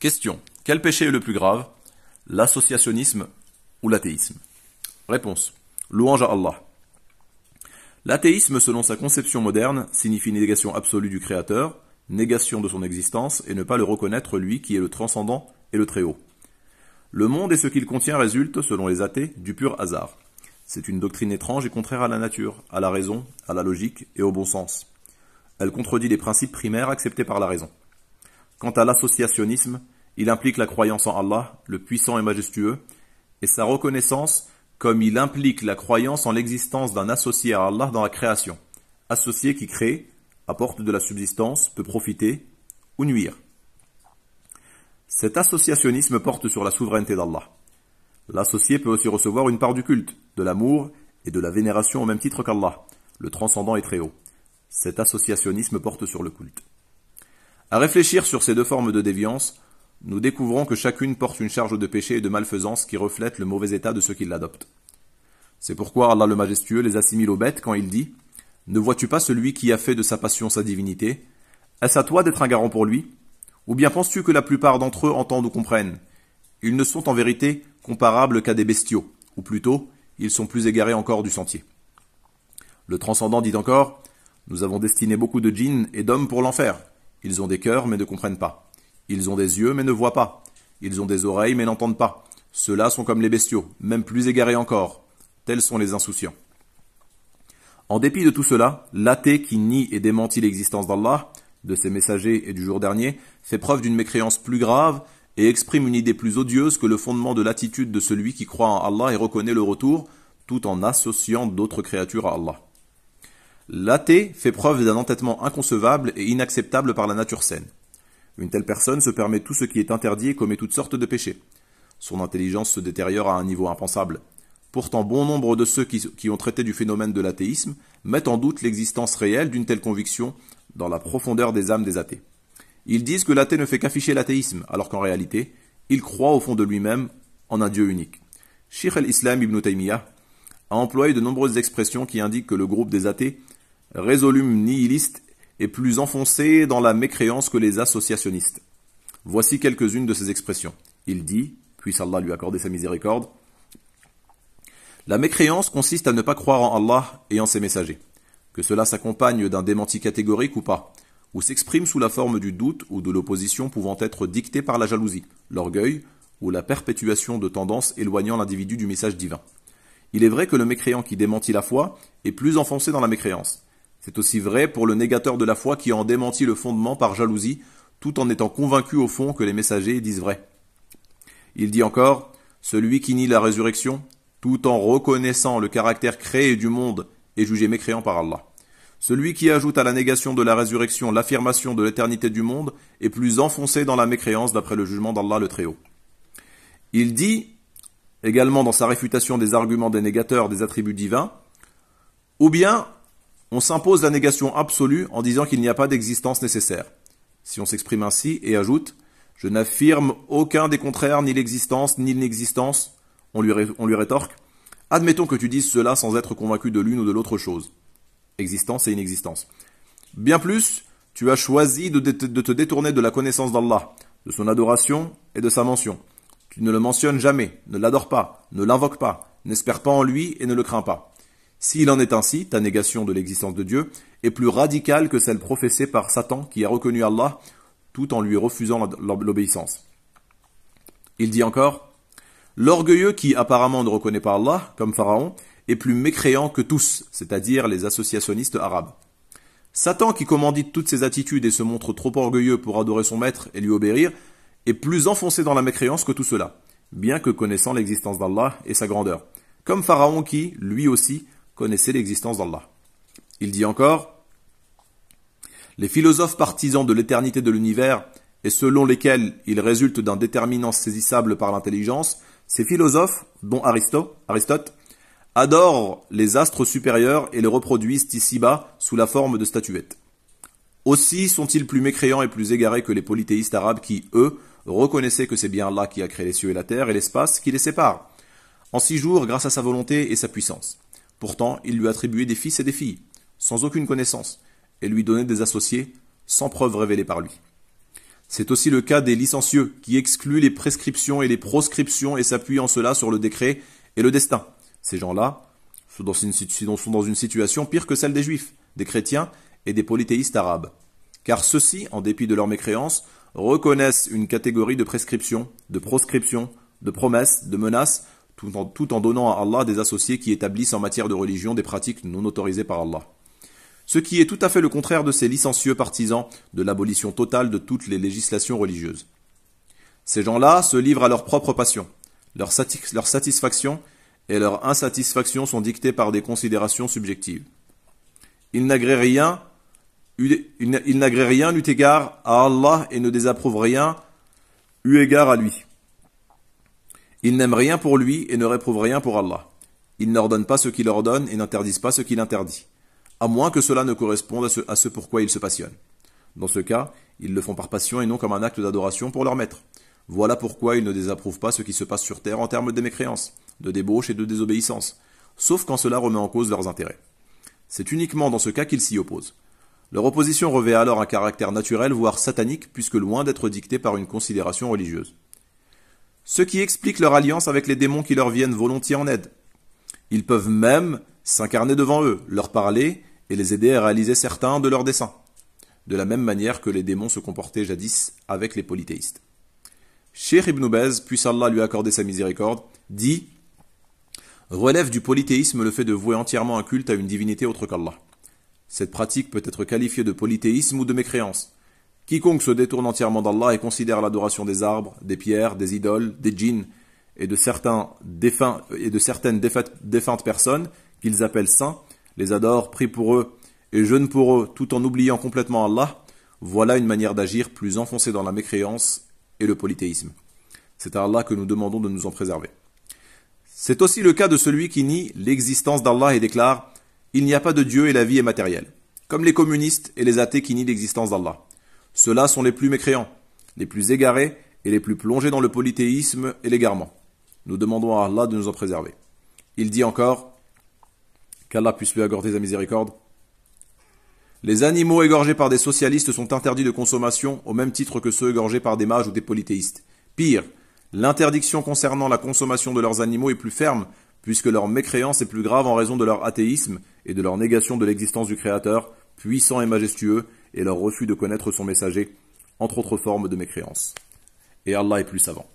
Question. Quel péché est le plus grave L'associationnisme ou l'athéisme Réponse. Louange à Allah. L'athéisme, selon sa conception moderne, signifie négation absolue du Créateur, négation de son existence et ne pas le reconnaître lui qui est le transcendant et le Très-Haut. Le monde et ce qu'il contient résultent, selon les athées, du pur hasard. C'est une doctrine étrange et contraire à la nature, à la raison, à la logique et au bon sens. Elle contredit les principes primaires acceptés par la raison. Quant à l'associationnisme, il implique la croyance en Allah, le puissant et majestueux, et sa reconnaissance comme il implique la croyance en l'existence d'un associé à Allah dans la création. Associé qui crée, apporte de la subsistance, peut profiter ou nuire. Cet associationnisme porte sur la souveraineté d'Allah. L'associé peut aussi recevoir une part du culte, de l'amour et de la vénération au même titre qu'Allah, le transcendant et très haut. Cet associationnisme porte sur le culte. À réfléchir sur ces deux formes de déviance, nous découvrons que chacune porte une charge de péché et de malfaisance qui reflète le mauvais état de ceux qui l'adoptent. C'est pourquoi Allah le Majestueux les assimile aux bêtes quand il dit Ne vois-tu pas celui qui a fait de sa passion sa divinité Est-ce à toi d'être un garant pour lui Ou bien penses-tu que la plupart d'entre eux entendent ou comprennent Ils ne sont en vérité comparables qu'à des bestiaux, ou plutôt, ils sont plus égarés encore du sentier. Le transcendant dit encore Nous avons destiné beaucoup de djinns et d'hommes pour l'enfer. Ils ont des cœurs, mais ne comprennent pas. Ils ont des yeux, mais ne voient pas. Ils ont des oreilles, mais n'entendent pas. Ceux-là sont comme les bestiaux, même plus égarés encore. Tels sont les insouciants. En dépit de tout cela, l'athée qui nie et démentit l'existence d'Allah, de ses messagers et du jour dernier, fait preuve d'une mécréance plus grave et exprime une idée plus odieuse que le fondement de l'attitude de celui qui croit en Allah et reconnaît le retour, tout en associant d'autres créatures à Allah. L'athée fait preuve d'un entêtement inconcevable et inacceptable par la nature saine. Une telle personne se permet tout ce qui est interdit et commet toutes sortes de péchés. Son intelligence se détériore à un niveau impensable. Pourtant, bon nombre de ceux qui, ont traité du phénomène de l'athéisme mettent en doute l'existence réelle d'une telle conviction dans la profondeur des âmes des athées. Ils disent que l'athée ne fait qu'afficher l'athéisme, alors qu'en réalité, il croit au fond de lui-même en un Dieu unique. Sheikh al-Islam ibn Taymiyyah a employé de nombreuses expressions qui indiquent que le groupe des athées résolument nihiliste est plus enfoncé dans la mécréance que les associationnistes. Voici quelques-unes de ses expressions. Il dit, puisse Allah lui accorder sa miséricorde, La mécréance consiste à ne pas croire en Allah et en ses messagers, que cela s'accompagne d'un démenti catégorique ou pas, ou s'exprime sous la forme du doute ou de l'opposition pouvant être dictée par la jalousie, l'orgueil ou la perpétuation de tendances éloignant l'individu du message divin. Il est vrai que le mécréant qui démentit la foi est plus enfoncé dans la mécréance, c'est aussi vrai pour le négateur de la foi qui en démentit le fondement par jalousie, tout en étant convaincu au fond que les messagers disent vrai. Il dit encore, celui qui nie la résurrection, tout en reconnaissant le caractère créé du monde, est jugé mécréant par Allah. Celui qui ajoute à la négation de la résurrection l'affirmation de l'éternité du monde est plus enfoncé dans la mécréance d'après le jugement d'Allah le Très-Haut. Il dit, également dans sa réfutation des arguments des négateurs des attributs divins, ou bien on s'impose la négation absolue en disant qu'il n'y a pas d'existence nécessaire. Si on s'exprime ainsi et ajoute Je n'affirme aucun des contraires, ni l'existence, ni l'inexistence, on lui, rétorque Admettons que tu dises cela sans être convaincu de l'une ou de l'autre chose. Existence et inexistence. Bien plus, tu as choisi de, te détourner de la connaissance d'Allah, de son adoration et de sa mention. Tu ne le mentionnes jamais, ne l'adore pas, ne l'invoque pas, n'espère pas en lui et ne le crains pas. S'il en est ainsi, ta négation de l'existence de Dieu est plus radicale que celle professée par Satan qui a reconnu Allah tout en lui refusant l'obéissance. Il dit encore L'orgueilleux qui apparemment ne reconnaît pas Allah, comme Pharaon, est plus mécréant que tous, c'est-à-dire les associationnistes arabes. Satan qui commandit toutes ses attitudes et se montre trop orgueilleux pour adorer son maître et lui obéir, est plus enfoncé dans la mécréance que tout cela, bien que connaissant l'existence d'Allah et sa grandeur. Comme Pharaon qui, lui aussi, connaissaient l'existence d'Allah. Il dit encore Les philosophes partisans de l'éternité de l'univers, et selon lesquels il résulte d'un déterminant saisissable par l'intelligence, ces philosophes, dont Aristote, Aristote, adorent les astres supérieurs et les reproduisent ici-bas sous la forme de statuettes. Aussi sont-ils plus mécréants et plus égarés que les polythéistes arabes qui, eux, reconnaissaient que c'est bien Allah qui a créé les cieux et la terre et l'espace qui les sépare. En six jours, grâce à sa volonté et sa puissance. Pourtant, il lui attribuait des fils et des filles, sans aucune connaissance, et lui donnait des associés, sans preuve révélée par lui. C'est aussi le cas des licencieux, qui excluent les prescriptions et les proscriptions et s'appuient en cela sur le décret et le destin. Ces gens-là sont dans une situation pire que celle des juifs, des chrétiens et des polythéistes arabes. Car ceux-ci, en dépit de leur mécréance, reconnaissent une catégorie de prescriptions, de proscriptions, de promesses, de menaces, tout en, donnant à Allah des associés qui établissent en matière de religion des pratiques non autorisées par Allah. Ce qui est tout à fait le contraire de ces licencieux partisans de l'abolition totale de toutes les législations religieuses. Ces gens-là se livrent à leur propre passion. Leur, satisfaction et leur insatisfaction sont dictées par des considérations subjectives. Ils n'agréent rien, ils rien eu égard à Allah et ne désapprouvent rien eu égard à lui. Ils n'aiment rien pour lui et ne réprouvent rien pour Allah. Ils n'ordonnent pas ce qu'il ordonne et n'interdisent pas ce qu'il interdit, à moins que cela ne corresponde à ce, à ce pourquoi ils se passionnent. Dans ce cas, ils le font par passion et non comme un acte d'adoration pour leur maître. Voilà pourquoi ils ne désapprouvent pas ce qui se passe sur terre en termes de mécréance, de débauche et de désobéissance, sauf quand cela remet en cause leurs intérêts. C'est uniquement dans ce cas qu'ils s'y opposent. Leur opposition revêt alors un caractère naturel, voire satanique, puisque loin d'être dictée par une considération religieuse ce qui explique leur alliance avec les démons qui leur viennent volontiers en aide. Ils peuvent même s'incarner devant eux, leur parler et les aider à réaliser certains de leurs desseins, de la même manière que les démons se comportaient jadis avec les polythéistes. Cheikh Ibn Ubez, puisse Allah lui accorder sa miséricorde, dit Relève du polythéisme le fait de vouer entièrement un culte à une divinité autre qu'Allah. Cette pratique peut être qualifiée de polythéisme ou de mécréance, Quiconque se détourne entièrement d'Allah et considère l'adoration des arbres, des pierres, des idoles, des djinns et de, certains défunts, et de certaines défuntes personnes qu'ils appellent saints, les adore, prie pour eux et jeûne pour eux tout en oubliant complètement Allah, voilà une manière d'agir plus enfoncée dans la mécréance et le polythéisme. C'est à Allah que nous demandons de nous en préserver. C'est aussi le cas de celui qui nie l'existence d'Allah et déclare Il n'y a pas de Dieu et la vie est matérielle, comme les communistes et les athées qui nient l'existence d'Allah. Ceux-là sont les plus mécréants, les plus égarés et les plus plongés dans le polythéisme et l'égarement. Nous demandons à Allah de nous en préserver. Il dit encore qu'Allah puisse lui accorder sa miséricorde. Les animaux égorgés par des socialistes sont interdits de consommation au même titre que ceux égorgés par des mages ou des polythéistes. Pire, l'interdiction concernant la consommation de leurs animaux est plus ferme puisque leur mécréance est plus grave en raison de leur athéisme et de leur négation de l'existence du Créateur, puissant et majestueux, et leur refus de connaître son messager, entre autres formes de mécréance. Et Allah est plus savant.